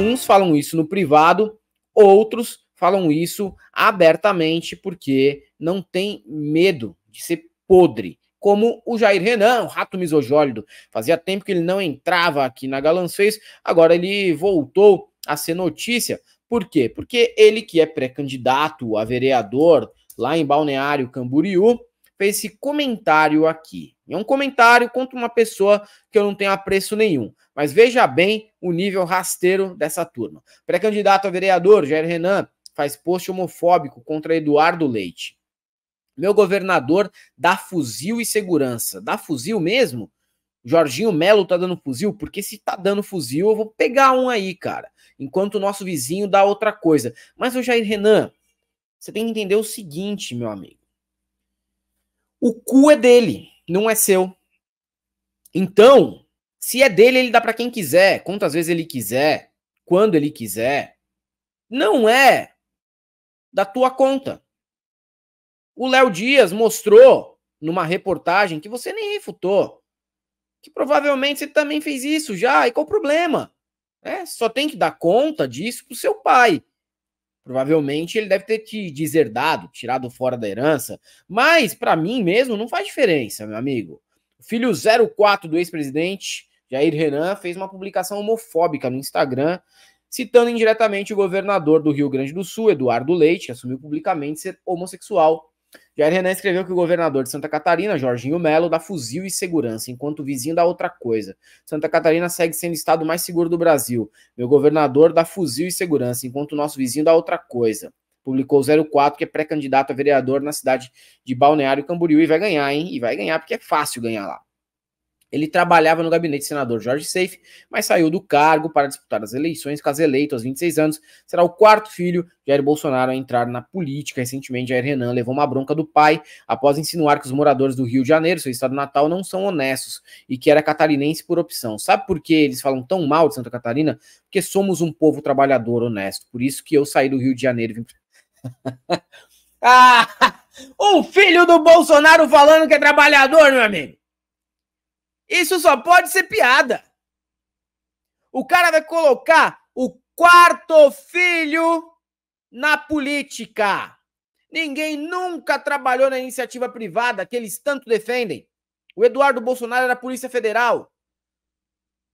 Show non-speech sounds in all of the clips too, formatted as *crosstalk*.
Uns falam isso no privado, outros falam isso abertamente porque não tem medo de ser podre. Como o Jair Renan, o rato misojólido. Fazia tempo que ele não entrava aqui na Galãs Fez, agora ele voltou a ser notícia. Por quê? Porque ele que é pré-candidato a vereador lá em Balneário Camboriú, fez esse comentário aqui. É um comentário contra uma pessoa que eu não tenho apreço nenhum. Mas veja bem o nível rasteiro dessa turma. Pré-candidato a vereador, Jair Renan, faz post homofóbico contra Eduardo Leite. Meu governador dá fuzil e segurança. Dá fuzil mesmo? Jorginho Melo tá dando fuzil? Porque se tá dando fuzil, eu vou pegar um aí, cara. Enquanto o nosso vizinho dá outra coisa. Mas o Jair Renan, você tem que entender o seguinte, meu amigo. O cu é dele, não é seu. Então, se é dele, ele dá para quem quiser, quantas vezes ele quiser, quando ele quiser. Não é da tua conta. O Léo Dias mostrou numa reportagem que você nem refutou, que provavelmente você também fez isso já, e qual o problema? É, só tem que dar conta disso pro seu pai. Provavelmente ele deve ter te deserdado, tirado fora da herança. Mas, para mim mesmo, não faz diferença, meu amigo. O filho 04 do ex-presidente, Jair Renan, fez uma publicação homofóbica no Instagram, citando indiretamente o governador do Rio Grande do Sul, Eduardo Leite, que assumiu publicamente ser homossexual Jair Renan escreveu que o governador de Santa Catarina, Jorginho Melo, dá fuzil e segurança, enquanto o vizinho dá outra coisa. Santa Catarina segue sendo o estado mais seguro do Brasil. Meu governador dá fuzil e segurança, enquanto o nosso vizinho dá outra coisa. Publicou 04, que é pré-candidato a vereador na cidade de Balneário Camboriú e vai ganhar, hein? E vai ganhar porque é fácil ganhar lá. Ele trabalhava no gabinete do senador Jorge Seif, mas saiu do cargo para disputar as eleições. Caso eleito aos 26 anos, será o quarto filho de Jair Bolsonaro a entrar na política. Recentemente, Jair Renan levou uma bronca do pai após insinuar que os moradores do Rio de Janeiro, seu estado natal, não são honestos e que era catarinense por opção. Sabe por que eles falam tão mal de Santa Catarina? Porque somos um povo trabalhador honesto. Por isso que eu saí do Rio de Janeiro e vim. *laughs* ah! Um *laughs* filho do Bolsonaro falando que é trabalhador, meu amigo! Isso só pode ser piada. O cara vai colocar o quarto filho na política. Ninguém nunca trabalhou na iniciativa privada que eles tanto defendem. O Eduardo Bolsonaro era Polícia Federal.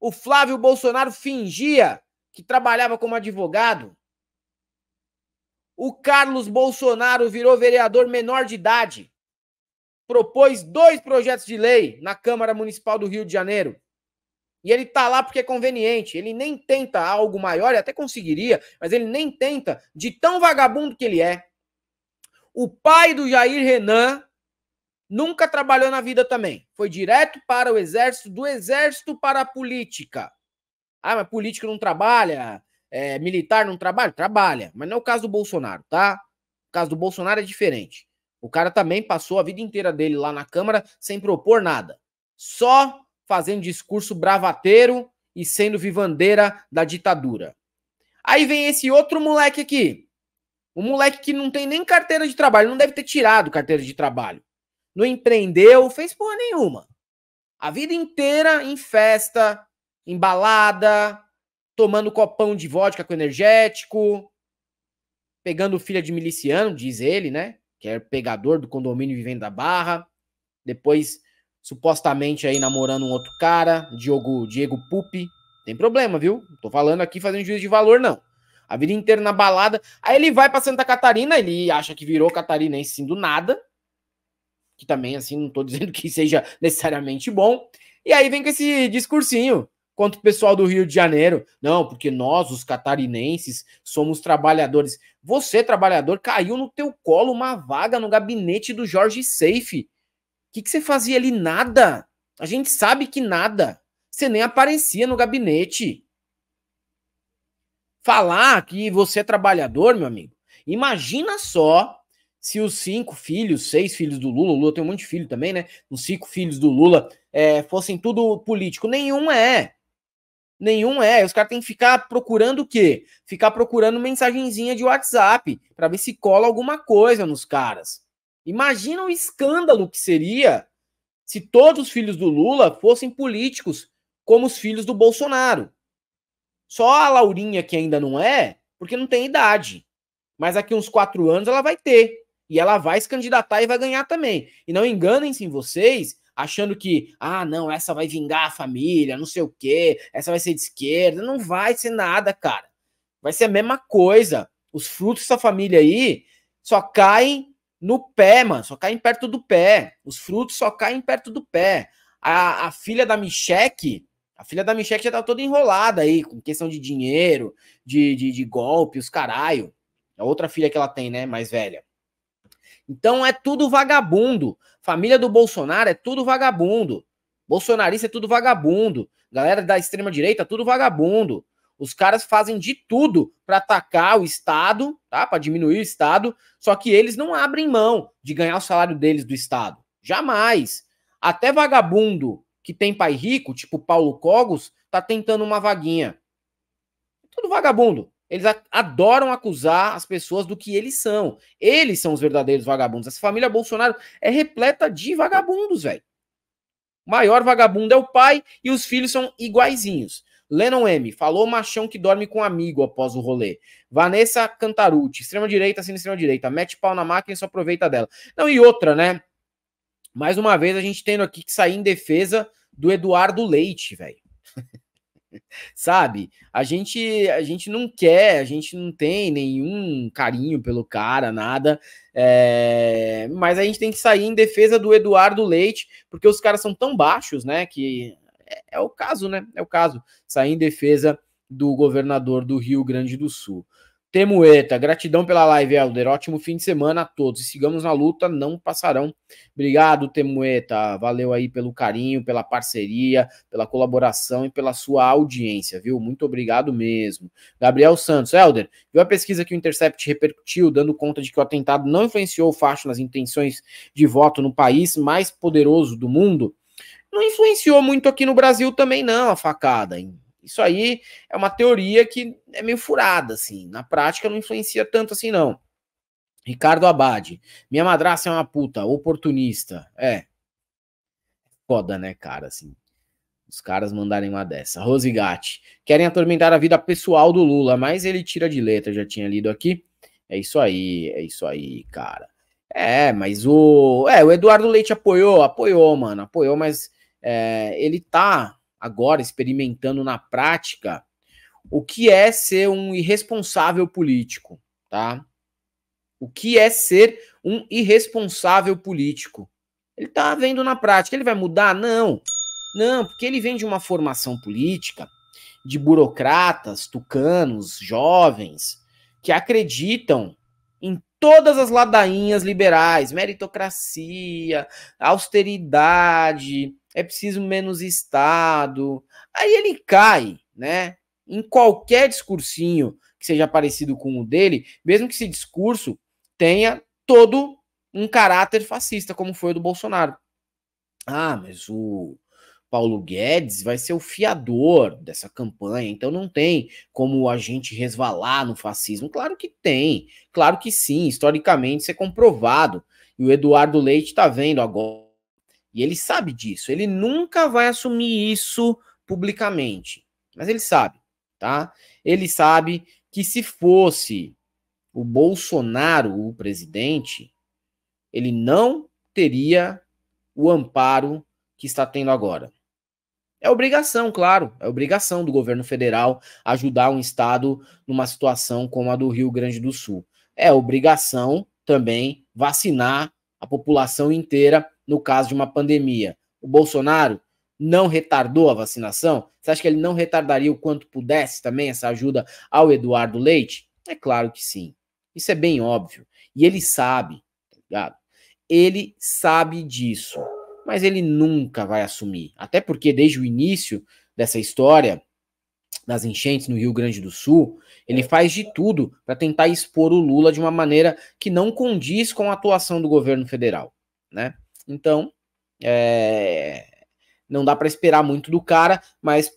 O Flávio Bolsonaro fingia que trabalhava como advogado. O Carlos Bolsonaro virou vereador menor de idade propôs dois projetos de lei na Câmara Municipal do Rio de Janeiro. E ele está lá porque é conveniente. Ele nem tenta algo maior, ele até conseguiria, mas ele nem tenta, de tão vagabundo que ele é. O pai do Jair Renan nunca trabalhou na vida também. Foi direto para o exército, do exército para a política. Ah, mas político não trabalha, é, militar não trabalha? Trabalha, mas não é o caso do Bolsonaro, tá? O caso do Bolsonaro é diferente. O cara também passou a vida inteira dele lá na Câmara sem propor nada, só fazendo discurso bravateiro e sendo vivandeira da ditadura. Aí vem esse outro moleque aqui. Um moleque que não tem nem carteira de trabalho, não deve ter tirado carteira de trabalho. Não empreendeu, fez porra nenhuma. A vida inteira em festa, em balada, tomando copão de vodka com energético, pegando filha de miliciano, diz ele, né? que é pegador do condomínio vivendo da Barra. Depois, supostamente aí namorando um outro cara, Diogo, Diego Pupi. Tem problema, viu? Não tô falando aqui fazendo juízo de valor, não. A vida inteira na balada. Aí ele vai para Santa Catarina, ele acha que virou catarinense assim, do nada. Que também, assim, não tô *laughs* dizendo que seja necessariamente bom. E aí vem com esse discursinho quanto o pessoal do Rio de Janeiro. Não, porque nós, os catarinenses, somos trabalhadores. Você, trabalhador, caiu no teu colo uma vaga no gabinete do Jorge Seife. O que, que você fazia ali? Nada. A gente sabe que nada. Você nem aparecia no gabinete. Falar que você é trabalhador, meu amigo. Imagina só se os cinco filhos, seis filhos do Lula, o Lula tem um monte de filho também, né? Os cinco filhos do Lula é, fossem tudo político. Nenhum é. Nenhum é. Os caras têm que ficar procurando o quê? Ficar procurando mensagenzinha de WhatsApp para ver se cola alguma coisa nos caras. Imagina o escândalo que seria se todos os filhos do Lula fossem políticos como os filhos do Bolsonaro. Só a Laurinha que ainda não é, porque não tem idade. Mas daqui uns quatro anos ela vai ter. E ela vai se candidatar e vai ganhar também. E não enganem-se em vocês achando que, ah, não, essa vai vingar a família, não sei o quê, essa vai ser de esquerda. Não vai ser nada, cara. Vai ser a mesma coisa. Os frutos dessa família aí só caem no pé, mano, só caem perto do pé. Os frutos só caem perto do pé. A, a filha da Micheque, a filha da Micheque já tá toda enrolada aí, com questão de dinheiro, de, de, de golpe, os caralho. A é outra filha que ela tem, né, mais velha. Então é tudo vagabundo. Família do Bolsonaro é tudo vagabundo. Bolsonarista é tudo vagabundo. Galera da extrema direita é tudo vagabundo. Os caras fazem de tudo para atacar o Estado, tá? Para diminuir o Estado, só que eles não abrem mão de ganhar o salário deles do Estado. Jamais. Até vagabundo que tem pai rico, tipo Paulo Cogos, tá tentando uma vaguinha. Tudo vagabundo. Eles adoram acusar as pessoas do que eles são. Eles são os verdadeiros vagabundos. Essa família Bolsonaro é repleta de vagabundos, velho. maior vagabundo é o pai e os filhos são iguaizinhos. Lennon M. Falou machão que dorme com amigo após o rolê. Vanessa Cantarucci. Extrema-direita, assim, extrema-direita. Mete pau na máquina e só aproveita dela. Não, e outra, né? Mais uma vez, a gente tendo aqui que sair em defesa do Eduardo Leite, velho. *laughs* Sabe? A gente a gente não quer, a gente não tem nenhum carinho pelo cara, nada. É... Mas a gente tem que sair em defesa do Eduardo Leite, porque os caras são tão baixos, né? Que é, é o caso, né? É o caso. Sair em defesa do governador do Rio Grande do Sul. Temueta, gratidão pela live, Helder. Ótimo fim de semana a todos. E sigamos na luta, não passarão. Obrigado, Temueta. Valeu aí pelo carinho, pela parceria, pela colaboração e pela sua audiência, viu? Muito obrigado mesmo. Gabriel Santos, Helder, viu a pesquisa que o Intercept repercutiu, dando conta de que o atentado não influenciou o facho nas intenções de voto no país mais poderoso do mundo? Não influenciou muito aqui no Brasil também, não, a facada, hein? Isso aí é uma teoria que é meio furada, assim. Na prática não influencia tanto assim, não. Ricardo Abad, minha madraça é uma puta, oportunista. É. Foda, né, cara, assim. Os caras mandarem uma dessa. Rose Gatti, querem atormentar a vida pessoal do Lula, mas ele tira de letra, já tinha lido aqui. É isso aí, é isso aí, cara. É, mas o. É, o Eduardo Leite apoiou, apoiou, mano, apoiou, mas é, ele tá agora experimentando na prática o que é ser um irresponsável político, tá? O que é ser um irresponsável político? Ele tá vendo na prática, ele vai mudar? Não. Não, porque ele vem de uma formação política de burocratas, tucanos, jovens que acreditam em todas as ladainhas liberais, meritocracia, austeridade, é preciso menos Estado. Aí ele cai, né? Em qualquer discursinho que seja parecido com o dele, mesmo que esse discurso tenha todo um caráter fascista, como foi o do Bolsonaro. Ah, mas o Paulo Guedes vai ser o fiador dessa campanha, então não tem como a gente resvalar no fascismo. Claro que tem, claro que sim, historicamente isso é comprovado. E o Eduardo Leite está vendo agora e ele sabe disso. Ele nunca vai assumir isso publicamente. Mas ele sabe, tá? Ele sabe que se fosse o Bolsonaro o presidente, ele não teria o amparo que está tendo agora. É obrigação, claro, é obrigação do governo federal ajudar um estado numa situação como a do Rio Grande do Sul. É obrigação também vacinar a população inteira no caso de uma pandemia. O Bolsonaro não retardou a vacinação? Você acha que ele não retardaria o quanto pudesse também essa ajuda ao Eduardo Leite? É claro que sim. Isso é bem óbvio. E ele sabe, tá ligado? Ele sabe disso, mas ele nunca vai assumir. Até porque desde o início dessa história das enchentes no Rio Grande do Sul, ele é. faz de tudo para tentar expor o Lula de uma maneira que não condiz com a atuação do governo federal, né? Então, é, não dá para esperar muito do cara, mas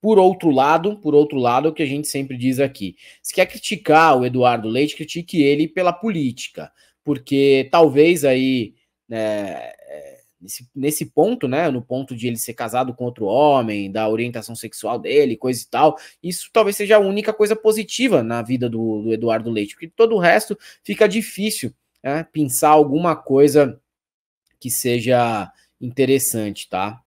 por outro lado, por outro lado, é o que a gente sempre diz aqui. Se quer criticar o Eduardo Leite, critique ele pela política, porque talvez aí né, é, nesse, nesse ponto, né, no ponto de ele ser casado com outro homem, da orientação sexual dele, coisa e tal, isso talvez seja a única coisa positiva na vida do, do Eduardo Leite, porque todo o resto fica difícil né, pensar alguma coisa que seja interessante, tá?